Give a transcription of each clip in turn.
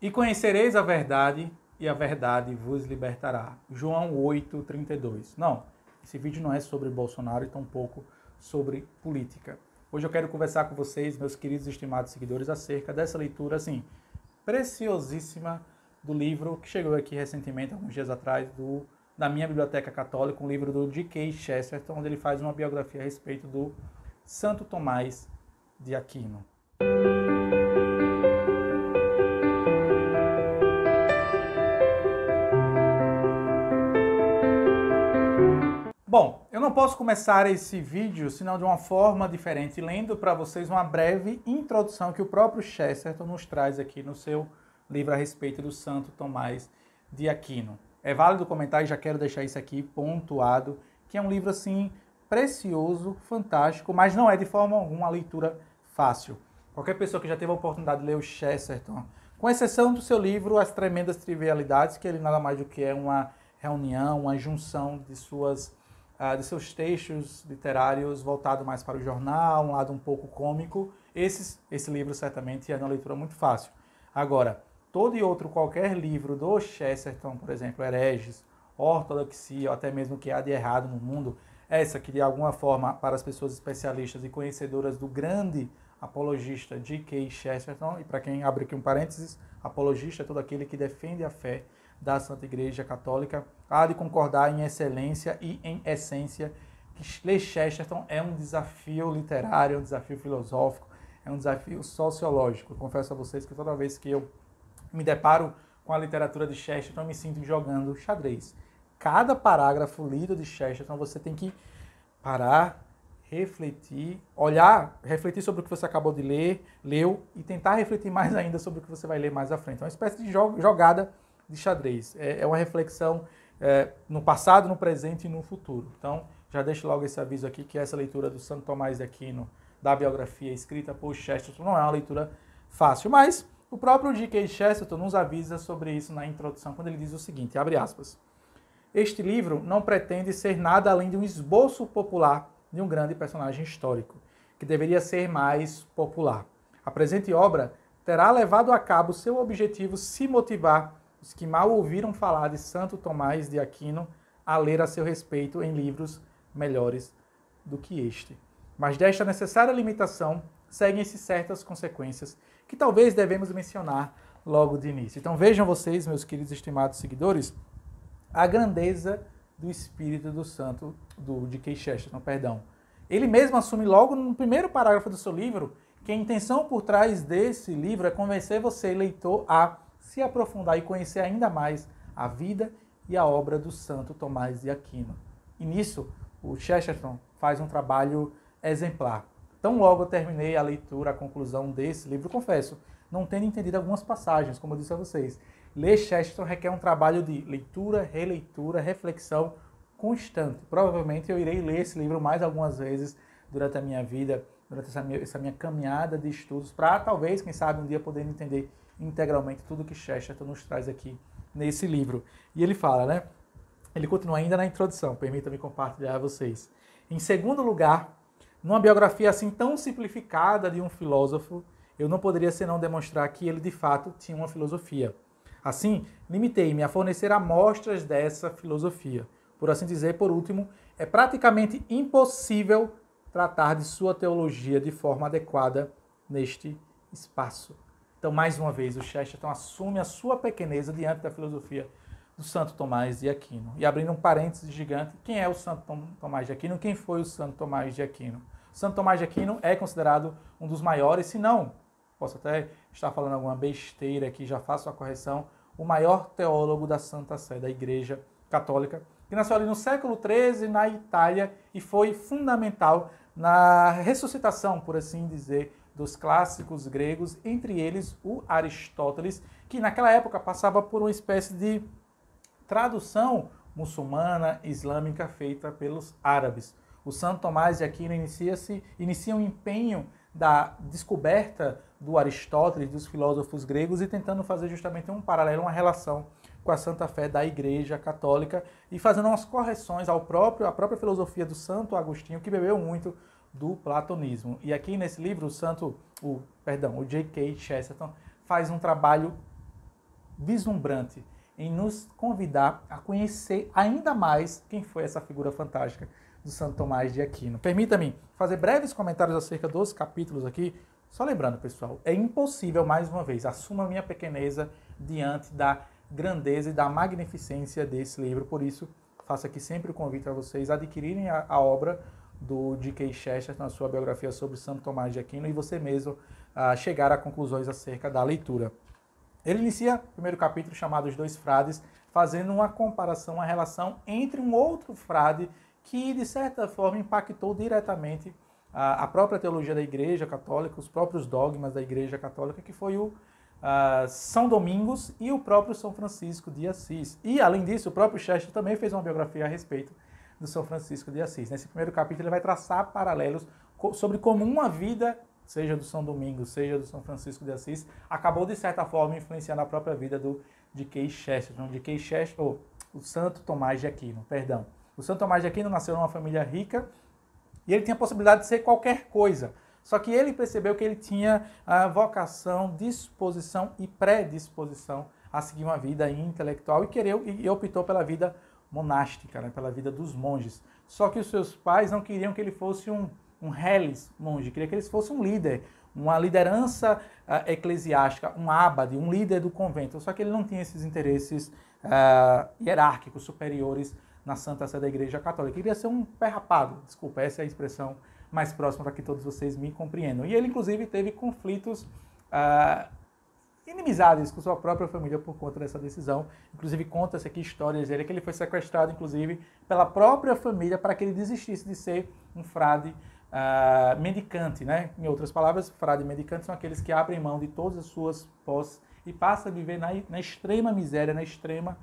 E conhecereis a verdade, e a verdade vos libertará. João 8, 32. Não, esse vídeo não é sobre Bolsonaro e tampouco sobre política. Hoje eu quero conversar com vocês, meus queridos e estimados seguidores, acerca dessa leitura, assim, preciosíssima do livro que chegou aqui recentemente, alguns dias atrás, do, da minha biblioteca católica, um livro do D.K. Chesterton, onde ele faz uma biografia a respeito do Santo Tomás de Aquino. Bom, eu não posso começar esse vídeo senão de uma forma diferente, lendo para vocês uma breve introdução que o próprio Chesterton nos traz aqui no seu livro a respeito do Santo Tomás de Aquino. É válido comentar e já quero deixar isso aqui pontuado, que é um livro assim precioso, fantástico, mas não é de forma alguma uma leitura fácil. Qualquer pessoa que já teve a oportunidade de ler o Chesterton, com exceção do seu livro As Tremendas Trivialidades, que ele nada mais do que é uma reunião, uma junção de suas uh, de seus textos literários voltado mais para o jornal, um lado um pouco cômico. Esses, esse livro certamente é uma leitura muito fácil. Agora, todo e outro qualquer livro do Chesterton, por exemplo, hereges, ortodoxia, ou até mesmo o que há de errado no mundo, essa que de alguma forma para as pessoas especialistas e conhecedoras do grande apologista G.K. Chesterton, e para quem abre aqui um parênteses, apologista é todo aquele que defende a fé da Santa Igreja Católica, há de concordar em excelência e em essência que ler Chesterton é um desafio literário, é um desafio filosófico, é um desafio sociológico. Eu confesso a vocês que toda vez que eu me deparo com a literatura de Chesterton, eu me sinto jogando xadrez. Cada parágrafo lido de Chesterton, você tem que parar, refletir, olhar, refletir sobre o que você acabou de ler, leu, e tentar refletir mais ainda sobre o que você vai ler mais à frente. É uma espécie de jogada de xadrez. É, é uma reflexão é, no passado, no presente e no futuro. Então, já deixo logo esse aviso aqui que essa leitura do Santo Tomás de Aquino, da biografia escrita por Chesterton, não é uma leitura fácil, mas o próprio G.K. Chesterton nos avisa sobre isso na introdução, quando ele diz o seguinte, abre aspas, este livro não pretende ser nada além de um esboço popular de um grande personagem histórico, que deveria ser mais popular. A presente obra terá levado a cabo seu objetivo se motivar os que mal ouviram falar de Santo Tomás de Aquino a ler a seu respeito em livros melhores do que este. Mas desta necessária limitação seguem-se certas consequências que talvez devemos mencionar logo de início. Então vejam vocês, meus queridos estimados seguidores, a grandeza do espírito do santo do, de Kay Chesterton, perdão. Ele mesmo assume logo no primeiro parágrafo do seu livro que a intenção por trás desse livro é convencer você, leitor, a se aprofundar e conhecer ainda mais a vida e a obra do Santo Tomás de Aquino. E nisso, o Chesterton faz um trabalho exemplar. Tão logo eu terminei a leitura, a conclusão desse livro, confesso, não tendo entendido algumas passagens, como eu disse a vocês. Ler Chesterton requer um trabalho de leitura, releitura, reflexão constante. Provavelmente eu irei ler esse livro mais algumas vezes durante a minha vida, durante essa minha, essa minha caminhada de estudos, para talvez, quem sabe, um dia poder entender integralmente tudo que Chesterton nos traz aqui nesse livro. E ele fala, né? Ele continua ainda na introdução, permita-me compartilhar a vocês. Em segundo lugar, numa biografia assim tão simplificada de um filósofo, eu não poderia senão demonstrar que ele de fato tinha uma filosofia. Assim, limitei-me a fornecer amostras dessa filosofia. Por assim dizer, por último, é praticamente impossível tratar de sua teologia de forma adequada neste espaço. Então, mais uma vez, o Chesterton então assume a sua pequeneza diante da filosofia do Santo Tomás de Aquino. E abrindo um parênteses gigante, quem é o Santo Tomás de Aquino? Quem foi o Santo Tomás de Aquino? Santo Tomás de Aquino é considerado um dos maiores, se não, posso até estar falando alguma besteira aqui, já faço a correção, o maior teólogo da Santa Sé, da Igreja Católica, que nasceu ali no século XIII na Itália e foi fundamental na ressuscitação, por assim dizer, dos clássicos gregos, entre eles o Aristóteles, que naquela época passava por uma espécie de tradução muçulmana islâmica feita pelos árabes. O Santo Tomás de Aquino inicia-se inicia um empenho da descoberta do Aristóteles, dos filósofos gregos e tentando fazer justamente um paralelo, uma relação com a Santa Fé da Igreja Católica e fazendo umas correções ao próprio à própria filosofia do Santo Agostinho, que bebeu muito do platonismo. E aqui nesse livro o santo, o perdão, o J.K. Chesterton faz um trabalho vislumbrante em nos convidar a conhecer ainda mais quem foi essa figura fantástica do Santo Tomás de Aquino. Permita-me fazer breves comentários acerca dos capítulos aqui, só lembrando, pessoal, é impossível, mais uma vez, assuma minha pequeneza diante da grandeza e da magnificência desse livro. Por isso, faço aqui sempre o convite a vocês adquirirem a, a obra do D.K. Chester na sua biografia sobre Santo Tomás de Aquino e você mesmo ah, chegar a conclusões acerca da leitura. Ele inicia o primeiro capítulo chamado Os Dois Frades, fazendo uma comparação, uma relação entre um outro frade que, de certa forma, impactou diretamente a, ah, a própria teologia da Igreja Católica, os próprios dogmas da Igreja Católica, que foi o ah, São Domingos e o próprio São Francisco de Assis. E, além disso, o próprio Chester também fez uma biografia a respeito do São Francisco de Assis. Nesse primeiro capítulo, ele vai traçar paralelos sobre como uma vida, seja do São Domingos, seja do São Francisco de Assis, acabou, de certa forma, influenciando a própria vida do de Key Chesterton, de Kay Chesterton, ou o Santo Tomás de Aquino, perdão. O Santo Tomás de Aquino nasceu numa família rica e ele tinha a possibilidade de ser qualquer coisa. Só que ele percebeu que ele tinha a vocação, disposição e predisposição a seguir uma vida intelectual e quereu e optou pela vida monástica, né, pela vida dos monges. Só que os seus pais não queriam que ele fosse um, um reles monge, queria que ele fosse um líder, uma liderança uh, eclesiástica, um abade, um líder do convento. Só que ele não tinha esses interesses uh, hierárquicos superiores na Santa Sé da Igreja Católica. Ele queria ser um perrapado, desculpa, essa é a expressão mais próxima para que todos vocês me compreendam. E ele, inclusive, teve conflitos uh, inimizades com sua própria família por conta dessa decisão. Inclusive, conta-se aqui histórias dele, que ele foi sequestrado, inclusive, pela própria família para que ele desistisse de ser um frade uh, mendicante, né? Em outras palavras, frade medicante são aqueles que abrem mão de todas as suas posses e passam a viver na, na extrema miséria, na extrema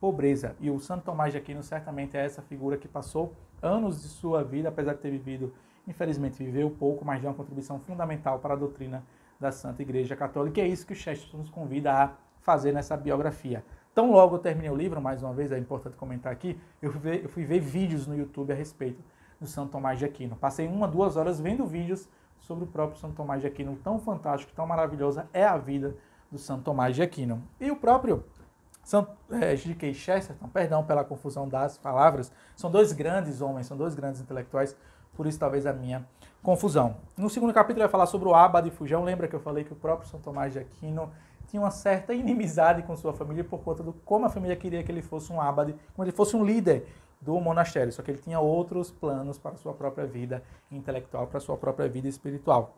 pobreza. E o Santo Tomás de Aquino certamente é essa figura que passou anos de sua vida, apesar de ter vivido, infelizmente viveu pouco, mas deu uma contribuição fundamental para a doutrina da Santa Igreja Católica. E é isso que o Chesterton nos convida a fazer nessa biografia. Tão logo eu terminei o livro, mais uma vez, é importante comentar aqui, eu fui ver, eu fui ver vídeos no YouTube a respeito do Santo Tomás de Aquino. Passei uma, duas horas vendo vídeos sobre o próprio Santo Tomás de Aquino, tão fantástico, tão maravilhosa é a vida do Santo Tomás de Aquino. E o próprio é, G.K. Chesterton, perdão pela confusão das palavras, são dois grandes homens, são dois grandes intelectuais, por isso talvez a minha confusão. No segundo capítulo vai falar sobre o abade de Fujão. Lembra que eu falei que o próprio São Tomás de Aquino tinha uma certa inimizade com sua família por conta do como a família queria que ele fosse um abade, como ele fosse um líder do monastério, só que ele tinha outros planos para a sua própria vida intelectual, para a sua própria vida espiritual.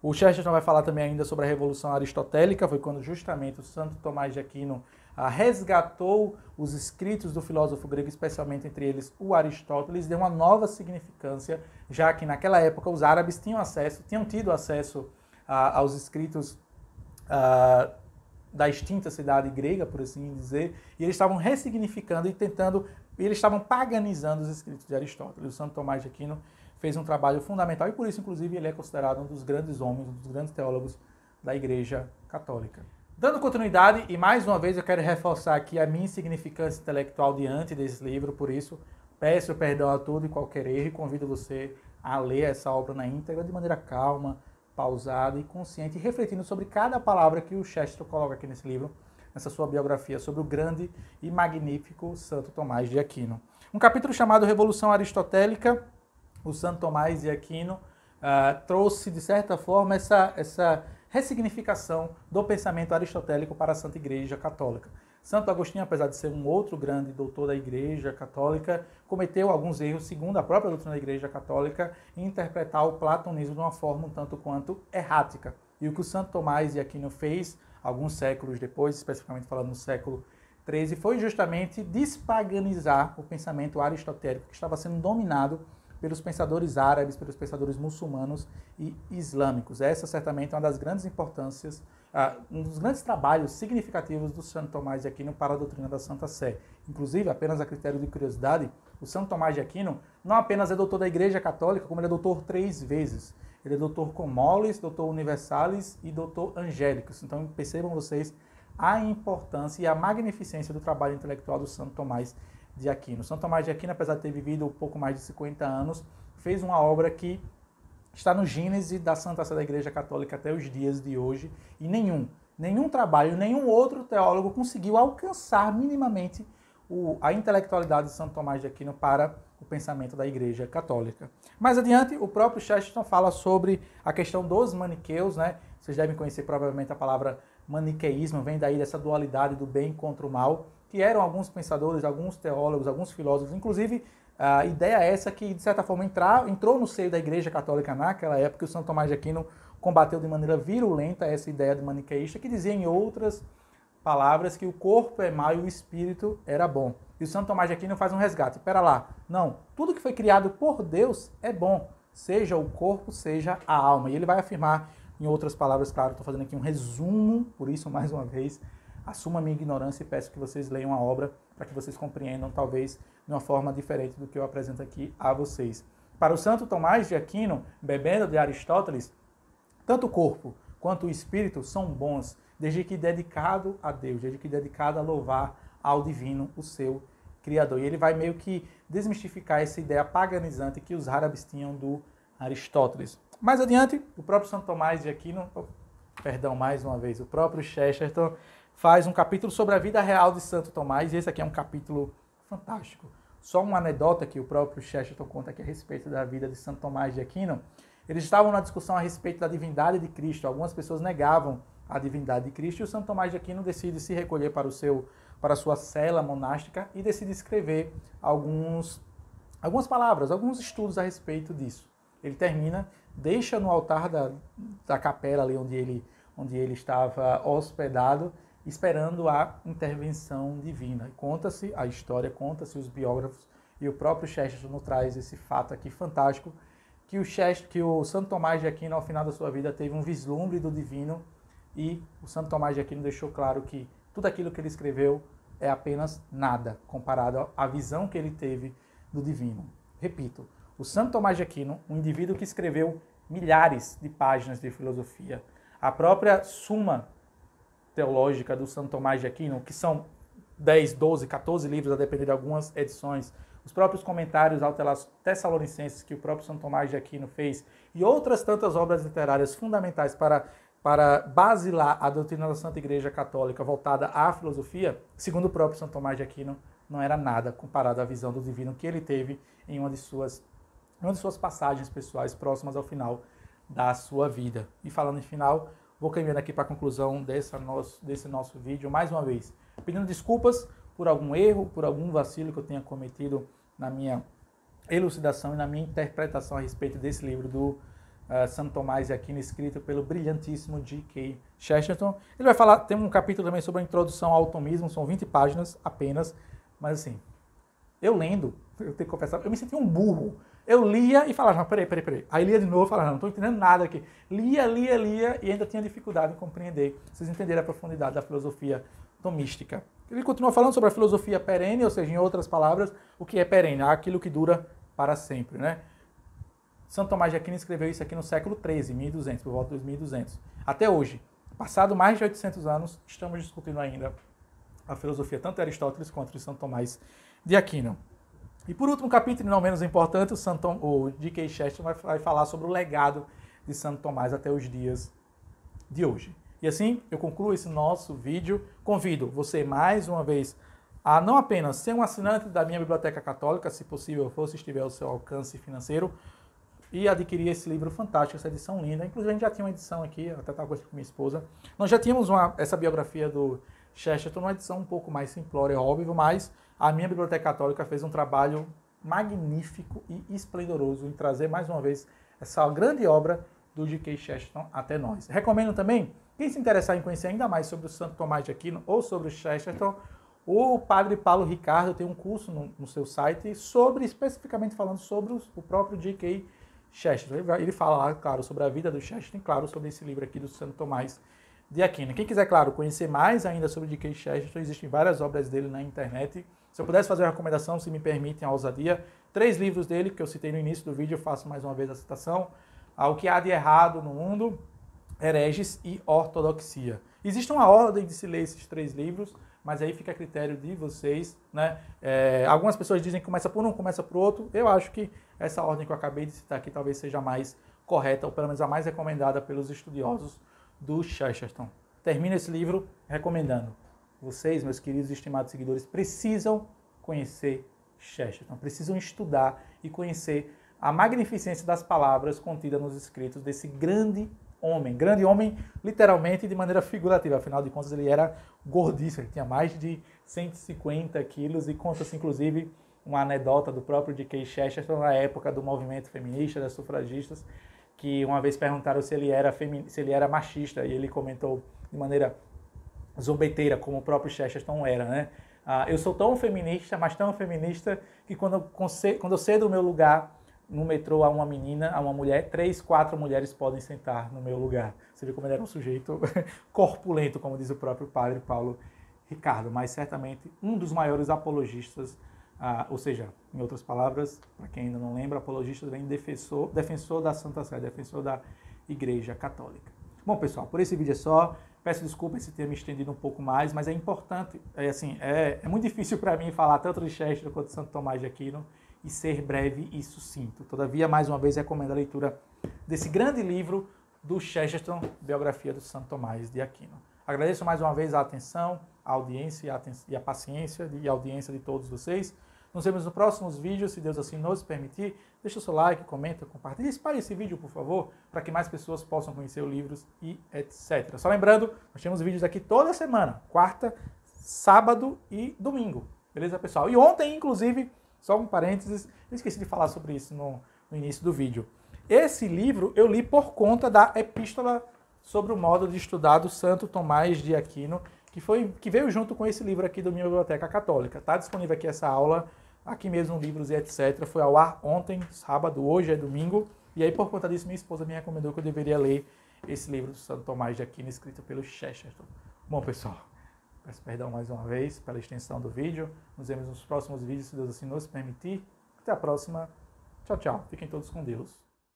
O Chesterton vai falar também ainda sobre a Revolução Aristotélica, foi quando justamente o Santo Tomás de Aquino resgatou os escritos do filósofo grego, especialmente entre eles o Aristóteles, deu uma nova significância, já que naquela época os árabes tinham acesso, tinham tido acesso aos escritos ah, da extinta cidade grega, por assim dizer, e eles estavam ressignificando e tentando, eles estavam paganizando os escritos de Aristóteles. O Santo Tomás de Aquino fez um trabalho fundamental e por isso, inclusive, ele é considerado um dos grandes homens, um dos grandes teólogos da Igreja Católica. Dando continuidade, e mais uma vez eu quero reforçar aqui a minha insignificância intelectual diante desse livro, por isso peço perdão a todo e qualquer erro e convido você a ler essa obra na íntegra de maneira calma, pausada e consciente, refletindo sobre cada palavra que o Chester coloca aqui nesse livro, nessa sua biografia sobre o grande e magnífico Santo Tomás de Aquino. Um capítulo chamado Revolução Aristotélica, o Santo Tomás de Aquino uh, trouxe, de certa forma, essa, essa ressignificação do pensamento aristotélico para a Santa Igreja Católica. Santo Agostinho, apesar de ser um outro grande doutor da Igreja Católica, cometeu alguns erros, segundo a própria doutrina da Igreja Católica, em interpretar o platonismo de uma forma um tanto quanto errática. E o que o Santo Tomás e Aquino fez, alguns séculos depois, especificamente falando no século 13, foi justamente despaganizar o pensamento aristotélico que estava sendo dominado pelos pensadores árabes, pelos pensadores muçulmanos e islâmicos. Essa certamente é uma das grandes importâncias, ah, um dos grandes trabalhos significativos do Santo Tomás de Aquino para a doutrina da Santa Sé. Inclusive, apenas a critério de curiosidade, o Santo Tomás de Aquino não apenas é doutor da Igreja Católica, como ele é doutor três vezes. Ele é doutor comolis, doutor universalis e doutor angélicos. Então percebam vocês a importância e a magnificência do trabalho intelectual do Santo Tomás de Aquino. São Tomás de Aquino, apesar de ter vivido um pouco mais de 50 anos, fez uma obra que está no gênese da Santa Sé da Igreja Católica até os dias de hoje e nenhum, nenhum trabalho, nenhum outro teólogo conseguiu alcançar minimamente o, a intelectualidade de Santo Tomás de Aquino para o pensamento da Igreja Católica. Mais adiante, o próprio Chesterton fala sobre a questão dos maniqueus, né? Vocês devem conhecer provavelmente a palavra maniqueísmo, vem daí dessa dualidade do bem contra o mal, que eram alguns pensadores, alguns teólogos, alguns filósofos, inclusive a ideia é essa que, de certa forma, entrar, entrou no seio da Igreja Católica naquela época, o Santo Tomás de Aquino combateu de maneira virulenta essa ideia de maniqueísta, que dizia, em outras palavras, que o corpo é mau e o espírito era bom. E o Santo Tomás de Aquino faz um resgate. espera lá, não, tudo que foi criado por Deus é bom, seja o corpo, seja a alma. E ele vai afirmar, em outras palavras, claro, estou fazendo aqui um resumo, por isso, mais uma vez, assumo a minha ignorância e peço que vocês leiam a obra para que vocês compreendam, talvez, de uma forma diferente do que eu apresento aqui a vocês. Para o Santo Tomás de Aquino, bebendo de Aristóteles, tanto o corpo quanto o espírito são bons, desde que dedicado a Deus, desde que dedicado a louvar ao divino, o seu criador. E ele vai meio que desmistificar essa ideia paganizante que os árabes tinham do Aristóteles. Mais adiante, o próprio Santo Tomás de Aquino, oh, perdão, mais uma vez, o próprio Chesterton faz um capítulo sobre a vida real de Santo Tomás, e esse aqui é um capítulo fantástico. Só uma anedota que o próprio Chesterton conta aqui a respeito da vida de Santo Tomás de Aquino. Eles estavam na discussão a respeito da divindade de Cristo. Algumas pessoas negavam a divindade de Cristo e o Santo Tomás de Aquino decide se recolher para o seu para a sua cela monástica e decide escrever alguns algumas palavras, alguns estudos a respeito disso. Ele termina, deixa no altar da, da capela ali onde ele onde ele estava hospedado esperando a intervenção divina. Conta-se a história, conta-se os biógrafos e o próprio Chesterton traz esse fato aqui fantástico que o Chester, que o Santo Tomás de Aquino ao final da sua vida teve um vislumbre do divino e o Santo Tomás de Aquino deixou claro que tudo aquilo que ele escreveu é apenas nada comparado à visão que ele teve do divino. Repito, o Santo Tomás de Aquino, um indivíduo que escreveu milhares de páginas de filosofia, a própria Suma teológica do Santo Tomás de Aquino, que são 10, 12, 14 livros, a depender de algumas edições, os próprios comentários ao Tessalonicenses que o próprio Santo Tomás de Aquino fez e outras tantas obras literárias fundamentais para, para basilar a doutrina da Santa Igreja Católica voltada à filosofia, segundo o próprio Santo Tomás de Aquino, não era nada comparado à visão do divino que ele teve em uma de suas, uma de suas passagens pessoais próximas ao final da sua vida. E falando em final, vou caminhando aqui para a conclusão dessa nosso, desse nosso vídeo mais uma vez. Pedindo desculpas por algum erro, por algum vacilo que eu tenha cometido na minha elucidação e na minha interpretação a respeito desse livro do uh, eh, São Tomás de Aquino, escrito pelo brilhantíssimo D.K. Chesterton. Ele vai falar, tem um capítulo também sobre a introdução ao tomismo, são 20 páginas apenas, mas assim, eu lendo, eu tenho que confessar, eu me senti um burro, eu lia e falava, não, peraí, peraí, peraí. Aí lia de novo e falava, não, não estou entendendo nada aqui. Lia, lia, lia e ainda tinha dificuldade em compreender, vocês entenderem a profundidade da filosofia tomística. Ele continua falando sobre a filosofia perene, ou seja, em outras palavras, o que é perene, aquilo que dura para sempre, né? Santo Tomás de Aquino escreveu isso aqui no século XIII, 1200, por volta de 1200. Até hoje, passado mais de 800 anos, estamos discutindo ainda a filosofia tanto de Aristóteles quanto de Santo Tomás de Aquino. E por último, capítulo não menos importante, o, Santo, o D.K. Chesterton vai, vai falar sobre o legado de Santo Tomás até os dias de hoje. E assim eu concluo esse nosso vídeo. Convido você mais uma vez a não apenas ser um assinante da minha Biblioteca Católica, se possível fosse estiver ao seu alcance financeiro, e adquirir esse livro fantástico, essa edição linda. Inclusive, a gente já tinha uma edição aqui, até estava com minha esposa. Nós já tínhamos uma, essa biografia do Chesterton, uma edição um pouco mais simplória, é óbvio, mas a minha Biblioteca Católica fez um trabalho magnífico e esplendoroso em trazer mais uma vez essa grande obra do G.K. Chesterton até nós. Recomendo também, quem se interessar em conhecer ainda mais sobre o Santo Tomás de Aquino ou sobre o Chesterton, o padre Paulo Ricardo tem um curso no, no seu site sobre, especificamente falando sobre os, o próprio G.K. Chesterton. Ele fala claro, sobre a vida do Chesterton, claro, sobre esse livro aqui do Santo Tomás de Aquino. Quem quiser, claro, conhecer mais ainda sobre D.K. Chesterton, existem várias obras dele na internet. Se eu pudesse fazer uma recomendação, se me permitem a ousadia, três livros dele, que eu citei no início do vídeo, eu faço mais uma vez a citação. o que há de errado no mundo, hereges e ortodoxia. Existe uma ordem de se ler esses três livros, mas aí fica a critério de vocês, né? É, algumas pessoas dizem que começa por um, começa por outro. Eu acho que essa ordem que eu acabei de citar aqui talvez seja a mais correta, ou pelo menos a mais recomendada pelos estudiosos do Chesterton. Termino esse livro recomendando. Vocês, meus queridos e estimados seguidores, precisam conhecer Chesterton, precisam estudar e conhecer a magnificência das palavras contidas nos escritos desse grande homem. Grande homem, literalmente e de maneira figurativa. Afinal de contas, ele era gordíssimo, ele tinha mais de 150 quilos e conta-se, inclusive, uma anedota do próprio D.K. Chesterton na época do movimento feminista, das sufragistas, que uma vez perguntaram se ele era se ele era machista e ele comentou de maneira zombeteira como o próprio Chesterton era, né? Ah, eu sou tão feminista, mas tão feminista que quando eu, quando eu cedo o meu lugar no metrô a uma menina, a uma mulher, três, quatro mulheres podem sentar no meu lugar. Você vê como ele era um sujeito corpulento, como diz o próprio padre Paulo Ricardo, mas certamente um dos maiores apologistas ah, ou seja, em outras palavras, para quem ainda não lembra, apologista vem defensor, defensor da Santa Sé, defensor da Igreja Católica. Bom, pessoal, por esse vídeo é só. Peço desculpa se ter me estendido um pouco mais, mas é importante, é assim, é, é muito difícil para mim falar tanto de Chester quanto de Santo Tomás de Aquino e ser breve e sucinto. Todavia, mais uma vez, recomendo a leitura desse grande livro do Chesterton, Biografia do Santo Tomás de Aquino. Agradeço mais uma vez a atenção, a audiência e a, e a paciência e a audiência de todos vocês. Nos vemos nos próximos vídeos, se Deus assim nos permitir. Deixa o seu like, comenta, compartilha, espalhe esse vídeo, por favor, para que mais pessoas possam conhecer os livros e etc. Só lembrando, nós temos vídeos aqui toda semana, quarta, sábado e domingo. Beleza, pessoal? E ontem, inclusive, só um parênteses, eu esqueci de falar sobre isso no, no início do vídeo. Esse livro eu li por conta da epístola sobre o modo de estudar do Santo Tomás de Aquino, que, foi, que veio junto com esse livro aqui da minha biblioteca católica. Está disponível aqui essa aula aqui mesmo livros e etc. Foi ao ar ontem, sábado, hoje é domingo. E aí, por conta disso, minha esposa me recomendou que eu deveria ler esse livro do Santo Tomás de Aquino, escrito pelo Chesterton. Bom, pessoal, peço perdão mais uma vez pela extensão do vídeo. Nos vemos nos próximos vídeos, se Deus assim nos permitir. Até a próxima. Tchau, tchau. Fiquem todos com Deus.